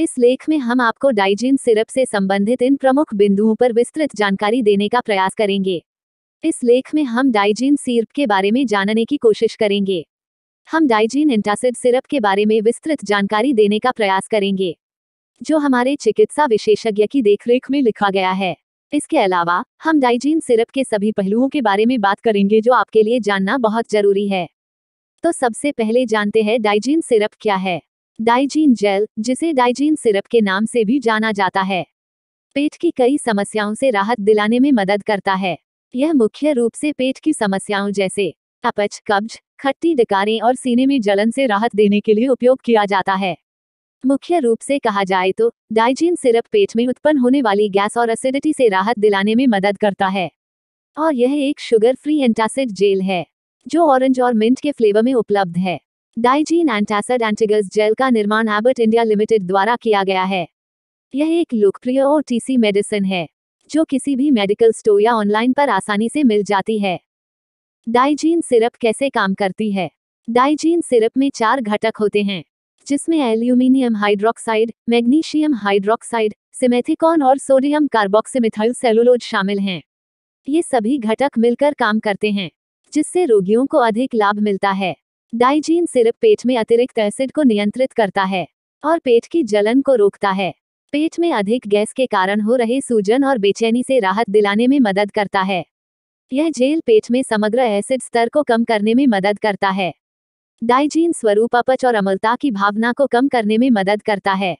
इस लेख में हम आपको डाइजिन सिरप से संबंधित इन प्रमुख बिंदुओं पर विस्तृत जानकारी देने का प्रयास करेंगे इस लेख में हम डाइजिन सिरप के बारे में जानने की कोशिश करेंगे हम डाइजीन एंटासिड सिरप के बारे में विस्तृत जानकारी देने का प्रयास करेंगे जो हमारे चिकित्सा विशेषज्ञ की देखरेख में लिखा गया है इसके अलावा हम डाइजीन सिरप के सभी पहलुओं के बारे में बात करेंगे जो आपके लिए जानना बहुत जरूरी है तो सबसे पहले जानते हैं डाइजीन सिरप क्या है डाइजीन जेल जिसे डाइजीन सिरप के नाम से भी जाना जाता है पेट की कई समस्याओं से राहत दिलाने में मदद करता है यह मुख्य रूप से पेट की समस्याओं जैसे अपच कब्ज खट्टी डकारें और सीने में जलन से राहत देने के लिए उपयोग किया जाता है मुख्य रूप से कहा जाए तो डाइजीन सिरप पेट में उत्पन्न होने वाली गैस और एसिडिटी से राहत दिलाने में मदद करता है और यह एक शुगर फ्री एंटासिड जेल है जो ऑरेंज और मिंट के फ्लेवर में उपलब्ध है डाइजीन एंटासिड एंटिगस जेल का निर्माण एबर्ट इंडिया लिमिटेड द्वारा किया गया है यह एक लोकप्रिय और टीसी मेडिसिन है जो किसी भी मेडिकल स्टोर या ऑनलाइन पर आसानी से मिल जाती है डाइजीन सिरप कैसे काम करती है डाइजीन सिरप में चार घटक होते हैं जिसमें aluminium hydroxide magnesium hydroxide simethicone और सोडियम कार्बोक्सीमिथाइल सेलुलोज शामिल हैं ये सभी घटक मिलकर काम करते हैं जिससे रोगियों को अधिक लाभ मिलता है डाइजीन सिरप पेट में अतिरिक्त एसिड को नियंत्रित करता है और पेट की जलन को रोकता है पेट में अधिक गैस के कारण हो रहे सूजन और बेचैनी से राहत दिलाने में मदद करता है यह जेल पेट में समग्र एसिड स्तर को कम करने में मदद करता है डाइजीन स्वरूप अपच और अमलता की भावना को कम करने में मदद करता है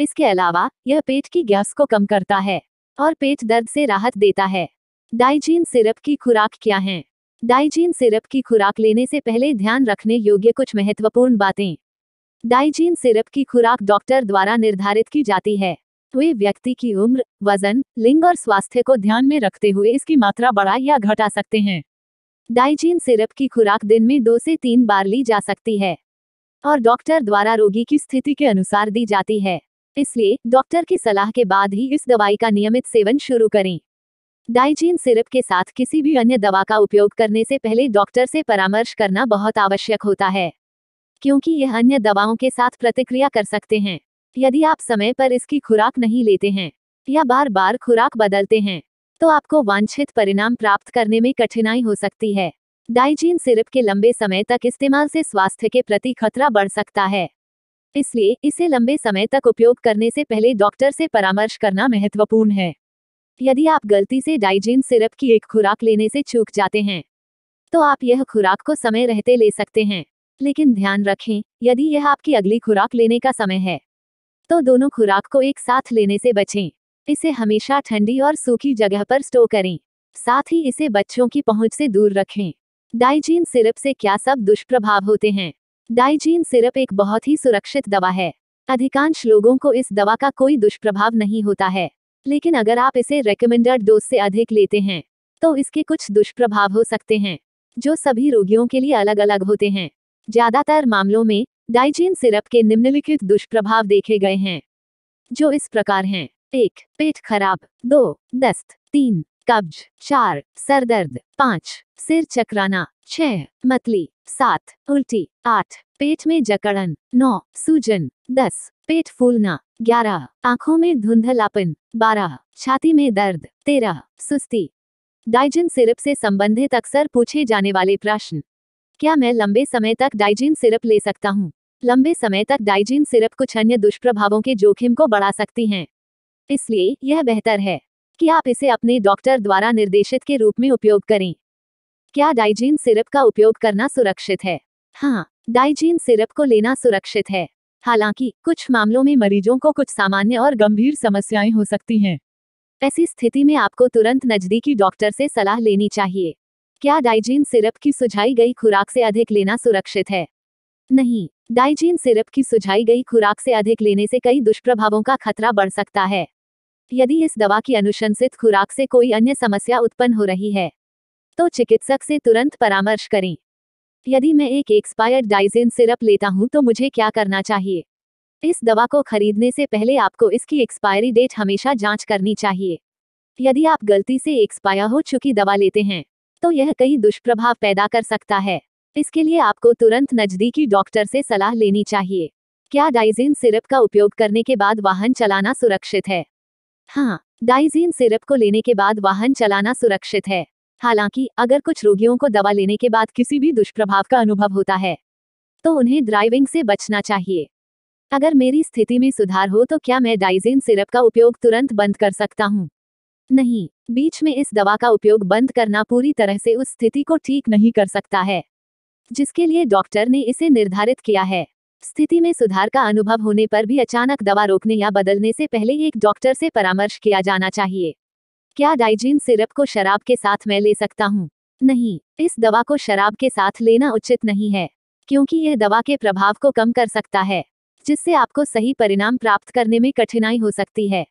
इसके अलावा यह पेट की गैस को कम करता है और पेट दर्द से राहत देता है डाइजीन सिरप की खुराक क्या है डाइजीन सिरप की खुराक लेने से पहले ध्यान रखने योग्य कुछ महत्वपूर्ण बातें डाइजीन सिरप की खुराक डॉक्टर द्वारा निर्धारित की जाती है वे व्यक्ति की उम्र वजन लिंग और स्वास्थ्य को ध्यान में रखते हुए इसकी मात्रा बढ़ा या घटा सकते हैं डाइजीन सिरप की खुराक दिन में दो से तीन बार ली जा सकती है और डॉक्टर द्वारा रोगी की स्थिति के अनुसार दी जाती है इसलिए डॉक्टर की सलाह के बाद ही इस दवाई का नियमित सेवन शुरू करें डाइजीन सिरप के साथ किसी भी अन्य दवा का उपयोग करने से पहले डॉक्टर से परामर्श करना बहुत आवश्यक होता है क्योंकि यह अन्य दवाओं के साथ प्रतिक्रिया कर सकते हैं यदि आप समय पर इसकी खुराक नहीं लेते हैं या बार बार खुराक बदलते हैं तो आपको वांछित परिणाम प्राप्त करने में कठिनाई हो सकती है डाइजीन सिरप के लंबे समय तक इस्तेमाल से स्वास्थ्य के प्रति खतरा बढ़ सकता है इसलिए इसे लंबे समय तक उपयोग करने से पहले डॉक्टर से परामर्श करना महत्वपूर्ण है यदि आप गलती से डाइजेन सिरप की एक खुराक लेने से चूक जाते हैं तो आप यह खुराक को समय रहते ले सकते हैं लेकिन ध्यान रखें यदि यह आपकी अगली खुराक लेने का समय है तो दोनों खुराक को एक साथ लेने से बचें इसे हमेशा ठंडी और सूखी जगह पर स्टोर करें साथ ही इसे बच्चों की पहुंच से दूर रखें डाइजीन सिरप से क्या सब दुष्प्रभाव होते हैं डाइजीन सिरप एक बहुत ही सुरक्षित दवा है अधिकांश लोगों को इस दवा का कोई दुष्प्रभाव नहीं होता है लेकिन अगर आप इसे रेकमेंडेड डोज से अधिक लेते हैं तो इसके कुछ दुष्प्रभाव हो सकते हैं जो सभी रोगियों के लिए अलग अलग होते हैं ज्यादातर मामलों में डाइजीन सिरप के निम्नलिखित दुष्प्रभाव देखे गए हैं जो इस प्रकार हैं एक पेट खराब दो दस्त तीन कब्ज चार सरदर्द पाँच सिर चकराना छह मतली सात उल्टी आठ पेट में जकड़न नौ सूजन दस पेट फूलना ग्यारह आँखों में धुंधलापन बारह छाती में दर्द तेरह सुस्ती डाइजिन सिरप से संबंधित अक्सर पूछे जाने वाले प्रश्न क्या मैं लंबे समय तक डाइजिन सिरप ले सकता हूँ लंबे समय तक डाइजिन सिरप कुछ अन्य दुष्प्रभावों के जोखिम को बढ़ा सकती हैं इसलिए यह बेहतर है कि आप इसे अपने डॉक्टर द्वारा निर्देशित के रूप में उपयोग करें क्या डाइजीन सिरप का उपयोग करना सुरक्षित है हाँ डाइजीन सिरप को लेना सुरक्षित है हालांकि कुछ मामलों में मरीजों को कुछ सामान्य और गंभीर समस्याएं हो सकती हैं ऐसी स्थिति में आपको तुरंत नजदीकी डॉक्टर से सलाह लेनी चाहिए क्या डाइजीन सिरप की सुझाई गई खुराक से अधिक लेना सुरक्षित है नहीं डाइजीन सिरप की सुझाई गई खुराक से अधिक लेने से कई दुष्प्रभावों का खतरा बढ़ सकता है यदि इस दवा की अनुशंसित खुराक से कोई अन्य समस्या उत्पन्न हो रही है तो चिकित्सक से तुरंत परामर्श करें यदि मैं एक एक्सपायर्ड डाइजेन सिरप लेता हूं तो मुझे क्या करना चाहिए इस दवा को खरीदने से पहले आपको इसकी एक्सपायरी डेट हमेशा जांच करनी चाहिए यदि आप गलती से एक्सपायर हो चुकी दवा लेते हैं तो यह कई दुष्प्रभाव पैदा कर सकता है इसके लिए आपको तुरंत नजदीकी डॉक्टर से सलाह लेनी चाहिए क्या डाइजीन सिरप का उपयोग करने के बाद वाहन चलाना सुरक्षित है हाँ डाइजीन सिरप को लेने के बाद वाहन चलाना सुरक्षित है हालांकि अगर कुछ रोगियों को दवा लेने के बाद किसी भी दुष्प्रभाव का अनुभव होता है तो उन्हें ड्राइविंग से बचना चाहिए अगर मेरी स्थिति में सुधार हो तो क्या मैं डाइजेन सिरप का उपयोग तुरंत बंद कर सकता हूँ नहीं बीच में इस दवा का उपयोग बंद करना पूरी तरह से उस स्थिति को ठीक नहीं कर सकता है जिसके लिए डॉक्टर ने इसे निर्धारित किया है स्थिति में सुधार का अनुभव होने पर भी अचानक दवा रोकने या बदलने से पहले एक डॉक्टर से परामर्श किया जाना चाहिए क्या डाइजीन सिरप को शराब के साथ मैं ले सकता हूँ नहीं इस दवा को शराब के साथ लेना उचित नहीं है क्योंकि यह दवा के प्रभाव को कम कर सकता है जिससे आपको सही परिणाम प्राप्त करने में कठिनाई हो सकती है